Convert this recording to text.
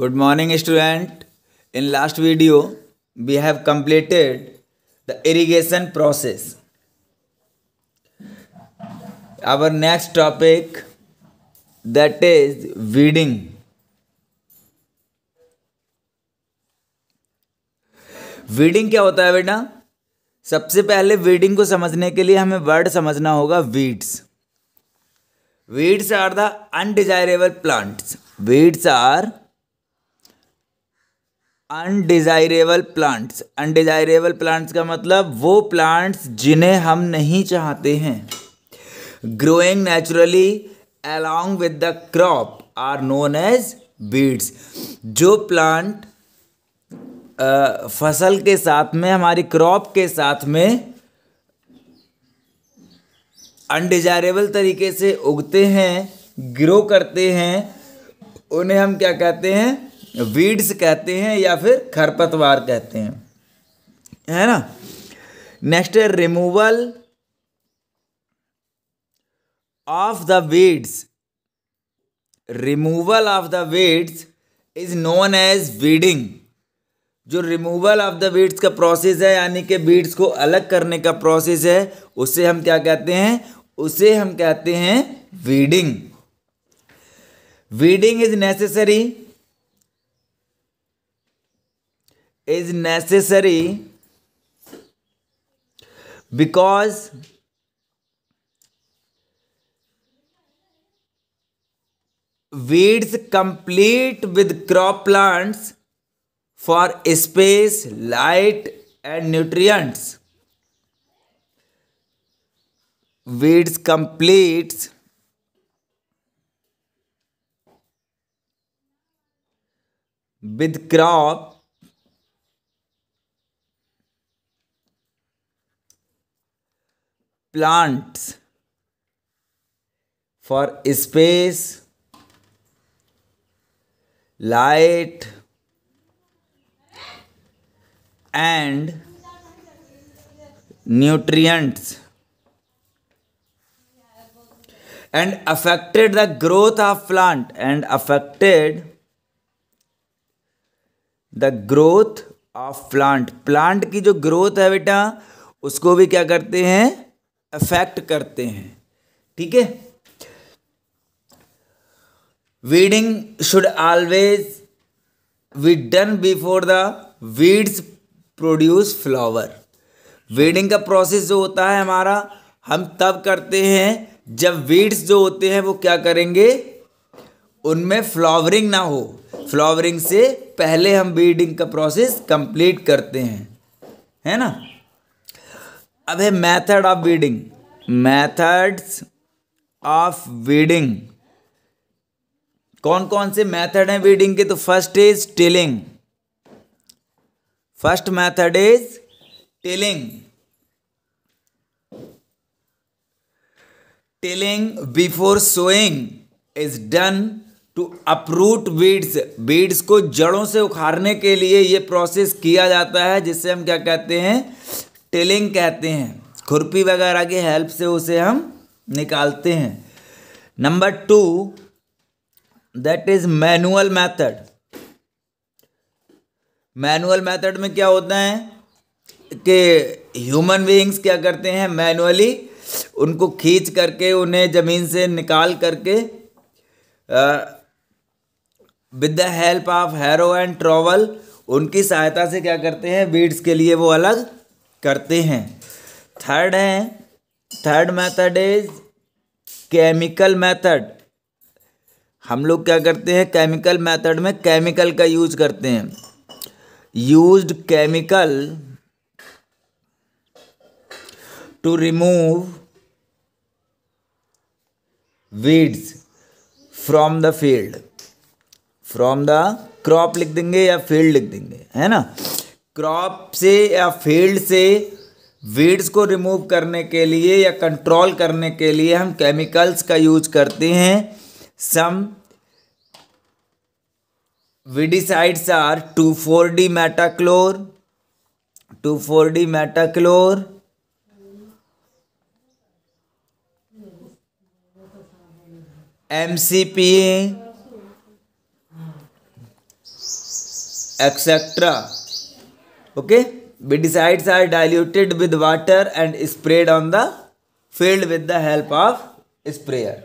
Good morning student. In last video we have completed the irrigation process. Our next topic that is weeding. Weeding क्या होता है बेटा सबसे पहले weeding को समझने के लिए हमें वर्ड समझना होगा weeds weeds are the undesirable plants weeds are undesirable plants undesirable plants का मतलब वो प्लांट्स जिन्हें हम नहीं चाहते हैं growing naturally along with the crop are known as weeds जो प्लांट फसल के साथ में हमारी क्रॉप के साथ में अनडिजायरेबल तरीके से उगते हैं ग्रो करते हैं उन्हें हम क्या कहते हैं वीड्स कहते हैं या फिर खरपतवार कहते हैं है ना नेक्स्ट है removal of the weeds removal of the weeds is known as weeding जो रिमूवल ऑफ द वीड्स का प्रोसेस है यानी कि वीड्स को अलग करने का प्रोसेस है उसे हम क्या कहते हैं उसे हम कहते हैं weeding weeding is necessary is necessary because weeds complete with crop plants for space, light and nutrients. Weeds completes with crop plants for space light and nutrients and affected the growth of plant and affected the growth of plant plant की जो growth है बेटा उसको भी क्या करते हैं affect करते हैं ठीक है weeding should always be done before the weeds produce flower weeding का प्रोसेस जो होता है हमारा हम तब करते हैं जब वीड्स जो होते हैं वो क्या करेंगे उनमें फ्लावरिंग ना हो फ्लावरिंग से पहले हम वीडिंग का प्रोसेस कंप्लीट करते हैं है ना अब है method of weeding methods of weeding कौन कौन से मैथड हैं वीडिंग के तो first is tilling first method is tilling tilling before sowing is done to uproot weeds weeds को जड़ों से उखाड़ने के लिए यह प्रोसेस किया जाता है जिससे हम क्या कहते हैं टेलिंग कहते हैं खुरपी वगैरह की हेल्प से उसे हम निकालते हैं number two that is manual method manual method में क्या होता है कि ह्यूमन बींग्स क्या करते हैं मैनुअली उनको खींच करके उन्हें ज़मीन से निकाल करके with the help of harrow and trowel उनकी सहायता से क्या करते हैं बीड्स के लिए वो अलग करते हैं थर्ड है third method is chemical method हम लोग क्या करते हैं केमिकल मेथड में केमिकल का यूज करते हैं used chemical to remove weeds from the field from the crop लिख देंगे या फील्ड लिख देंगे है ना क्रॉप से या फील्ड से वीड्स को रिमूव करने के लिए या कंट्रोल करने के लिए हम केमिकल्स का यूज करते हैं some weedicides are two four D metolachlor two four D metolachlor M C P etcetera okay Bidicides are diluted with water and sprayed on the field with the help of sprayer.